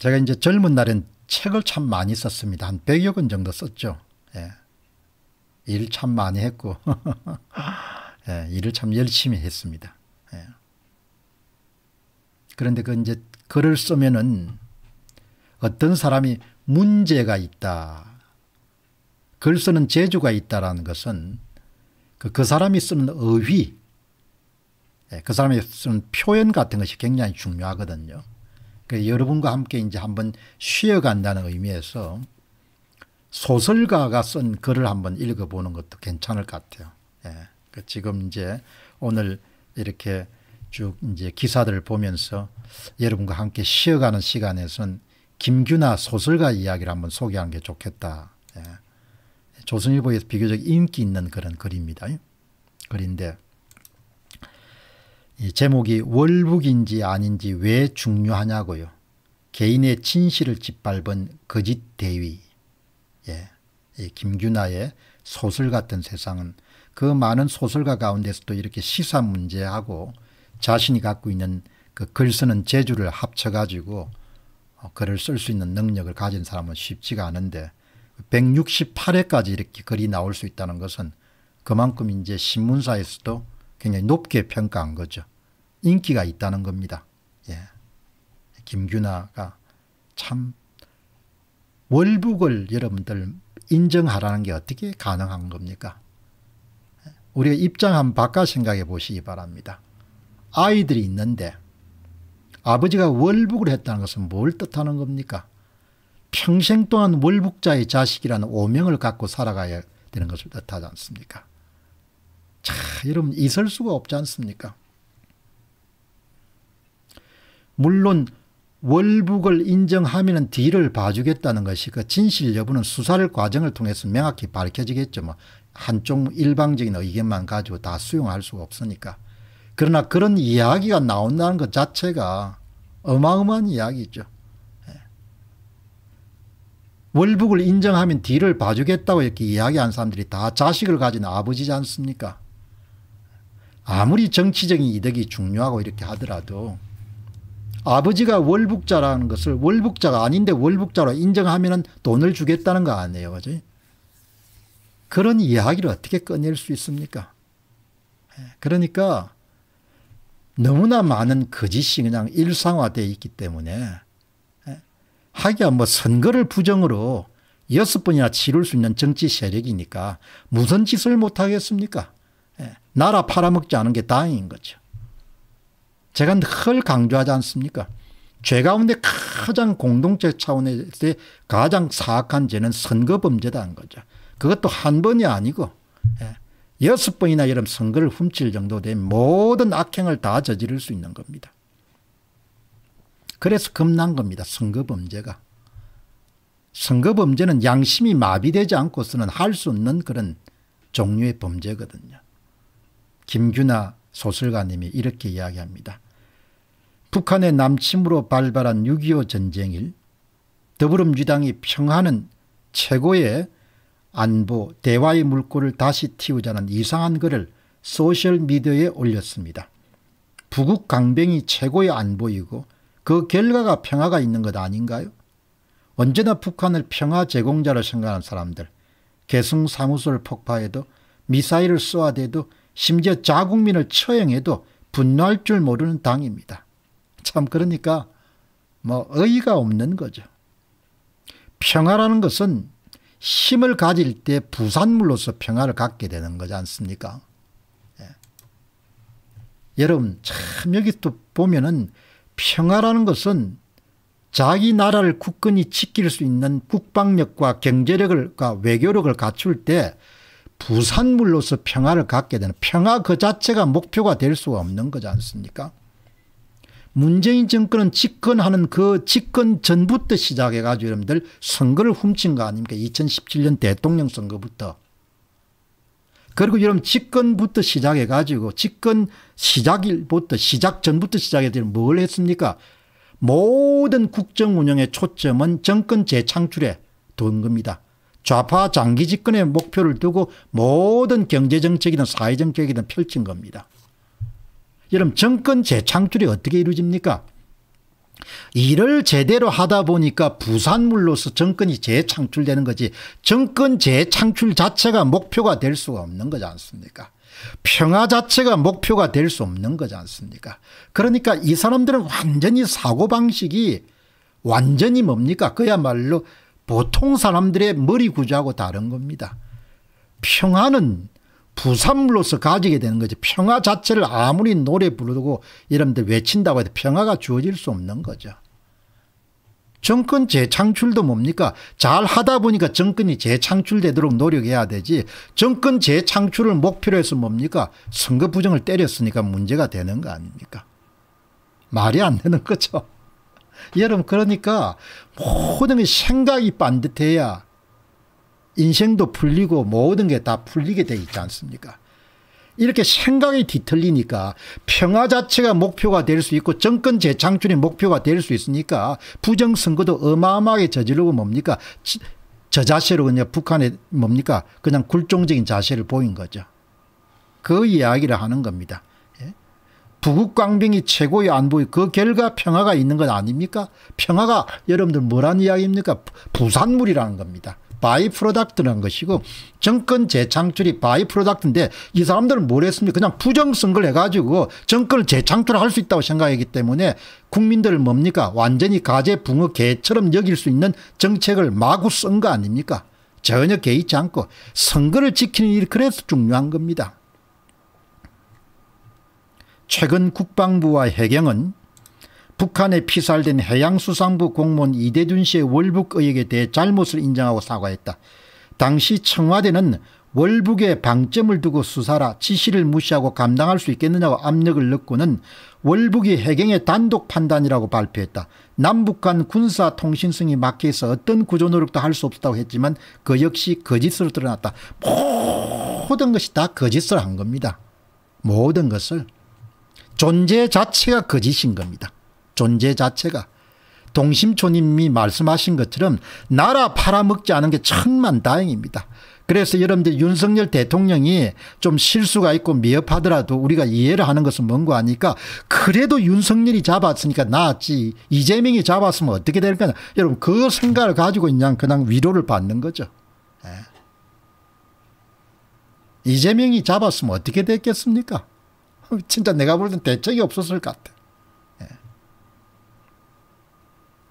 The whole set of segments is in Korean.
제가 이제 젊은 날엔 책을 참 많이 썼습니다. 한 100여 권 정도 썼죠. 예. 일 참 많이 했고 예, 일을 참 열심히 했습니다. 예. 그런데 그 이제 글을 쓰면은 어떤 사람이 문제가 있다. 글 쓰는 재주가 있다라는 것은 그, 그 사람이 쓰는 어휘, 예, 그 사람이 쓰는 표현 같은 것이 굉장히 중요하거든요. 그러니까 여러분과 함께 이제 한번 쉬어간다는 의미에서 소설가가 쓴 글을 한번 읽어보는 것도 괜찮을 것 같아요. 예. 그러니까 지금 이제 오늘 이렇게 쭉 이제 기사들을 보면서 여러분과 함께 쉬어가는 시간에선 김규나 소설가 이야기를 한번 소개하는 게 좋겠다. 예. 조선일보에서 비교적 인기 있는 그런 글입니다. 예. 글인데 제목이 월북인지 아닌지 왜 중요하냐고요. 개인의 진실을 짓밟은 거짓 대위. 예. 김규나의 소설 같은 세상은 그 많은 소설가 가운데서도 이렇게 시사 문제하고 자신이 갖고 있는 그 글 쓰는 재주를 합쳐가지고 어, 글을 쓸 수 있는 능력을 가진 사람은 쉽지가 않은데 168회까지 이렇게 글이 나올 수 있다는 것은 그만큼 이제 신문사에서도 굉장히 높게 평가한 거죠. 인기가 있다는 겁니다. 예. 김규나가 참 월북을 여러분들 인정하라는 게 어떻게 가능한 겁니까? 우리가 입장 한 바꿔 생각해 보시기 바랍니다. 아이들이 있는데 아버지가 월북을 했다는 것은 뭘 뜻하는 겁니까? 평생 동안 월북자의 자식이라는 오명을 갖고 살아가야 되는 것을 뜻하지 않습니까? 자, 여러분, 있을 수가 없지 않습니까? 물론 월북을 인정하면 뒤를 봐주겠다는 것이 그 진실 여부는 수사를 과정을 통해서 명확히 밝혀지겠죠. 뭐 한쪽 일방적인 의견만 가지고 다 수용할 수가 없으니까. 그러나 그런 이야기가 나온다는 것 자체가 어마어마한 이야기죠. 예. 월북을 인정하면 뒤를 봐주겠다고 이렇게 이야기한 사람들이 다 자식을 가진 아버지지 않습니까? 아무리 정치적인 이득이 중요하고 이렇게 하더라도 아버지가 월북자라는 것을 월북자가 아닌데 월북자로 인정하면 돈을 주겠다는 거 아니에요. 그죠? 그런 이야기를 어떻게 꺼낼 수 있습니까? 예, 그러니까 너무나 많은 거짓이 그냥 일상화되어 있기 때문에 예, 하기야 뭐 선거를 부정으로 여섯 번이나 치를 수 있는 정치 세력이니까 무슨 짓을 못하겠습니까? 예, 나라 팔아먹지 않은 게 다행인 거죠. 제가 늘 강조하지 않습니까? 죄 가운데 가장 공동체 차원에서 가장 사악한 죄는 선거 범죄다는 거죠. 그것도 한 번이 아니고 예, 여섯 번이나 이런 선거를 훔칠 정도 된 모든 악행을 다 저지를 수 있는 겁니다. 그래서 겁난 겁니다. 선거 범죄가. 선거 범죄는 양심이 마비되지 않고서는 할 수 없는 그런 종류의 범죄거든요. 김규나 소설가님이 이렇게 이야기합니다. 북한의 남침으로 발발한 6.25 전쟁일 더불어민주당이 평화는 최고의 안보 대화의 물꼬를 다시 틔우자는 이상한 글을 소셜미디어에 올렸습니다. 북극 강병이 최고의 안보이고 그 결과가 평화가 있는 것 아닌가요? 언제나 북한을 평화 제공자로 생각하는 사람들 개성사무소를 폭파해도 미사일을 쏘아대도 심지어 자국민을 처형해도 분노할 줄 모르는 당입니다. 참 그러니까 뭐 의의가 없는 거죠. 평화라는 것은 힘을 가질 때 부산물로서 평화를 갖게 되는 거지 않습니까? 예. 여러분 참 여기 또 보면은 평화라는 것은 자기 나라를 굳건히 지킬 수 있는 국방력과 경제력과 그러니까 외교력을 갖출 때 부산물로서 평화를 갖게 되는 평화 그 자체가 목표가 될 수가 없는 거지 않습니까? 문재인 정권은 집권하는 그 집권 전부터 시작해가지고 여러분들 선거를 훔친 거 아닙니까? 2017년 대통령 선거부터. 그리고 여러분 집권부터 시작해가지고 집권 시작일부터 시작 전부터 시작해서 뭘 했습니까? 모든 국정 운영의 초점은 정권 재창출에 둔 겁니다. 좌파 장기 집권의 목표를 두고 모든 경제정책이든 사회정책이든 펼친 겁니다. 여러분 정권 재창출이 어떻게 이루어집니까? 일을 제대로 하다 보니까 부산물로서 정권이 재창출되는 거지 정권 재창출 자체가 목표가 될 수가 없는 거지 않습니까? 평화 자체가 목표가 될 수 없는 거지 않습니까? 그러니까 이 사람들은 완전히 사고방식이 완전히 뭡니까? 그야말로 보통 사람들의 머리 구조하고 다른 겁니다. 평화는 부산물로서 가지게 되는 거지 평화 자체를 아무리 노래 부르고 여러분들 외친다고 해도 평화가 주어질 수 없는 거죠. 정권 재창출도 뭡니까 잘 하다 보니까 정권이 재창출되도록 노력해야 되지 정권 재창출을 목표로 해서 뭡니까 선거 부정을 때렸으니까 문제가 되는 거 아닙니까 말이 안 되는 거죠. 여러분 그러니까 모든 게 생각이 반듯해야 인생도 풀리고 모든 게 다 풀리게 돼 있지 않습니까? 이렇게 생각이 뒤틀리니까 평화 자체가 목표가 될 수 있고 정권 재창출이 목표가 될 수 있으니까 부정선거도 어마어마하게 저지르고 뭡니까? 저 자세로 그냥 북한의 뭡니까? 그냥 굴종적인 자세를 보인 거죠. 그 이야기를 하는 겁니다. 부국광병이 최고의 안보의 그 결과 평화가 있는 건 아닙니까? 평화가 여러분들 뭐란 이야기입니까? 부산물이라는 겁니다. 바이 프로덕트라는 것이고 정권 재창출이 바이 프로덕트인데 이 사람들은 뭘 했습니까? 그냥 부정선거를 해가지고 정권을 재창출할 수 있다고 생각하기 때문에 국민들을 뭡니까? 완전히 가재 붕어 개처럼 여길 수 있는 정책을 마구 쓴 거 아닙니까? 전혀 개의치 않고 선거를 지키는 일이 그래서 중요한 겁니다. 최근 국방부와 해경은 북한에 피살된 해양수산부 공무원 이대준 씨의 월북 의혹에 대해 잘못을 인정하고 사과했다. 당시 청와대는 월북에 방점을 두고 수사라 지시를 무시하고 감당할 수 있겠느냐고 압력을 넣고는 월북이 해경의 단독 판단이라고 발표했다. 남북 간 군사 통신성이 막혀서 어떤 구조 노력도 할 수 없다고 했지만 그 역시 거짓으로 드러났다. 모든 것이 다 거짓을 한 겁니다. 모든 것을. 존재 자체가 거짓인 겁니다. 존재 자체가. 동심초님이 말씀하신 것처럼 나라 팔아먹지 않은 게 천만 다행입니다. 그래서 여러분들 윤석열 대통령이 좀 실수가 있고 미흡하더라도 우리가 이해를 하는 것은 뭔고 하니까 그래도 윤석열이 잡았으니까 나았지 이재명이 잡았으면 어떻게 될 거냐 여러분 그 생각을 가지고 그냥 그냥 위로를 받는 거죠. 예. 이재명이 잡았으면 어떻게 됐겠습니까? 진짜 내가 볼 땐 대책이 없었을 것 같아. 예.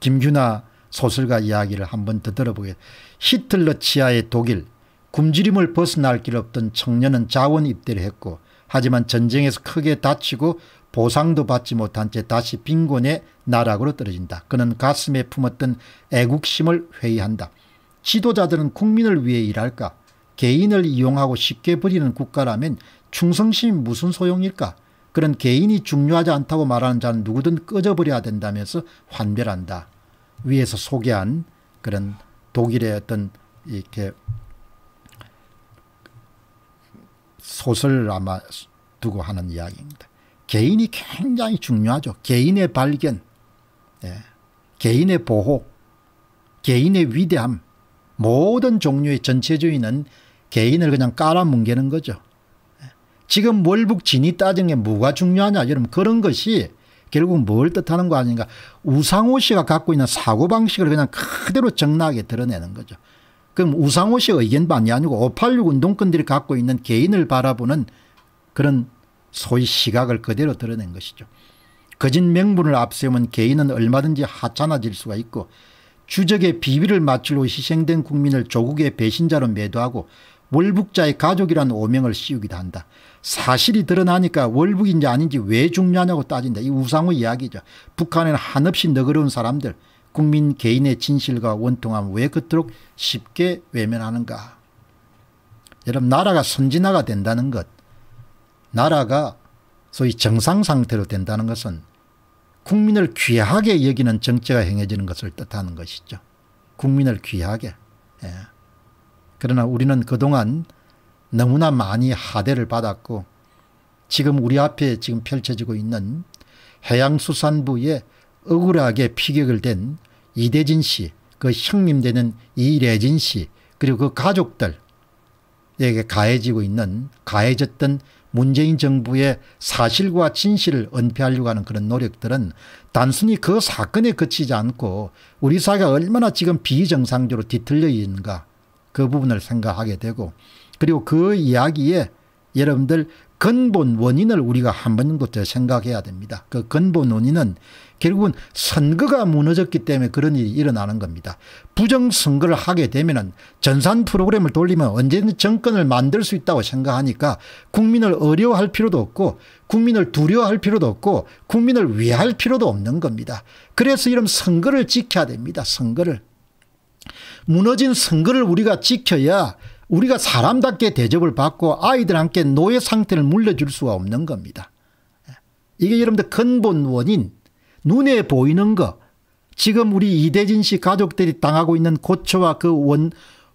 김규나 소설가 이야기를 한번 더 들어보게. 히틀러 치하의 독일 굶주림을 벗어날 길 없던 청년은 자원 입대를 했고 하지만 전쟁에서 크게 다치고 보상도 받지 못한 채 다시 빈곤의 나락으로 떨어진다. 그는 가슴에 품었던 애국심을 회의한다. 지도자들은 국민을 위해 일할까 개인을 이용하고 쉽게 버리는 국가라면 충성심이 무슨 소용일까? 그런 개인이 중요하지 않다고 말하는 자는 누구든 꺼져버려야 된다면서 환멸한다. 위에서 소개한 그런 독일의 어떤 이렇게 소설 아마 두고 하는 이야기입니다. 개인이 굉장히 중요하죠. 개인의 발견, 예. 개인의 보호, 개인의 위대함, 모든 종류의 전체주의는 개인을 그냥 깔아뭉개는 거죠. 지금 월북진이 따진 게 뭐가 중요하냐 여러분 그런 것이 결국 뭘 뜻하는 거 아닌가 우상호 씨가 갖고 있는 사고방식을 그냥 그대로 적나하게 드러내는 거죠. 그럼 우상호 씨 의견만이 아니고 586 운동권들이 갖고 있는 개인을 바라보는 그런 소위 시각을 그대로 드러낸 것이죠. 거짓 명분을 앞세우면 개인은 얼마든지 하찮아질 수가 있고 주적의 비위를 맞추려 희생된 국민을 조국의 배신자로 매도하고 월북자의 가족이라는 오명을 씌우기도 한다. 사실이 드러나니까 월북인지 아닌지 왜 중요하냐고 따진다. 이 우상호 이야기죠. 북한에는 한없이 너그러운 사람들 국민 개인의 진실과 원통함 왜 그토록 쉽게 외면하는가. 여러분 나라가 선진화가 된다는 것 나라가 소위 정상상태로 된다는 것은 국민을 귀하게 여기는 정치가 행해지는 것을 뜻하는 것이죠. 국민을 귀하게. 예. 그러나 우리는 그동안 너무나 많이 하대를 받았고 지금 우리 앞에 지금 펼쳐지고 있는 해양수산부에 억울하게 피격을 된 이대진 씨, 그 형님되는 이래진 씨, 그리고 그 가족들에게 가해지고 있는 가해졌던 문재인 정부의 사실과 진실을 은폐하려고 하는 그런 노력들은 단순히 그 사건에 그치지 않고 우리 사회가 얼마나 지금 비정상적으로 뒤틀려 있는가 그 부분을 생각하게 되고 그리고 그 이야기에 여러분들 근본 원인을 우리가 한번 정도 생각해야 됩니다. 그 근본 원인은 결국은 선거가 무너졌기 때문에 그런 일이 일어나는 겁니다. 부정선거를 하게 되면 은 전산 프로그램을 돌리면 언제든 정권을 만들 수 있다고 생각하니까 국민을 어려워할 필요도 없고 국민을 두려워할 필요도 없고 국민을 위할 필요도 없는 겁니다. 그래서 이런 선거를 지켜야 됩니다. 선거를. 무너진 선거를 우리가 지켜야 우리가 사람답게 대접을 받고 아이들 함께 노예 상태를 물려줄 수가 없는 겁니다. 이게 여러분들 근본 원인 눈에 보이는 거 지금 우리 이대진 씨 가족들이 당하고 있는 고초와 그 원,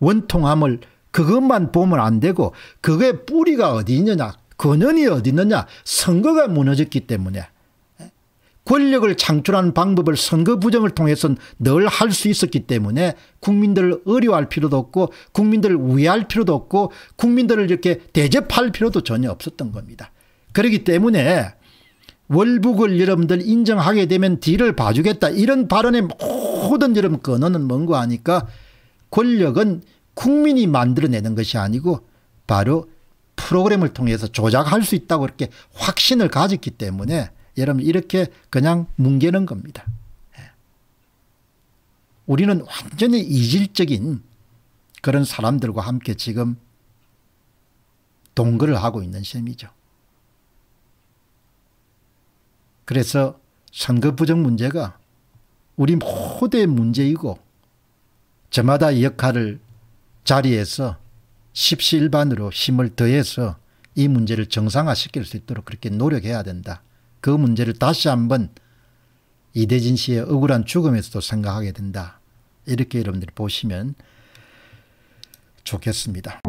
원통함을 그것만 보면 안 되고 그게 뿌리가 어디 있느냐 근원이 어디 있느냐 선거가 무너졌기 때문에 권력을 창출하는 방법을 선거 부정을 통해서는 늘 할 수 있었기 때문에 국민들을 어려워할 필요도 없고 국민들을 우회할 필요도 없고 국민들을 이렇게 대접할 필요도 전혀 없었던 겁니다. 그렇기 때문에 월북을 여러분들 인정하게 되면 뒤를 봐주겠다 이런 발언의 모든 여러분 근원은 뭔가 하니까 권력은 국민이 만들어내는 것이 아니고 바로 프로그램을 통해서 조작할 수 있다고 이렇게 확신을 가졌기 때문에 여러분 이렇게 그냥 뭉개는 겁니다. 예. 우리는 완전히 이질적인 그런 사람들과 함께 지금 동거를 하고 있는 셈이죠. 그래서 선거 부정 문제가 우리 모두의 문제이고 저마다 역할을 자리에서 십시일반으로 힘을 더해서 이 문제를 정상화시킬 수 있도록 그렇게 노력해야 된다. 그 문제를 다시 한번 이대진 씨의 억울한 죽음에서도 생각하게 된다. 이렇게 여러분들이 보시면 좋겠습니다.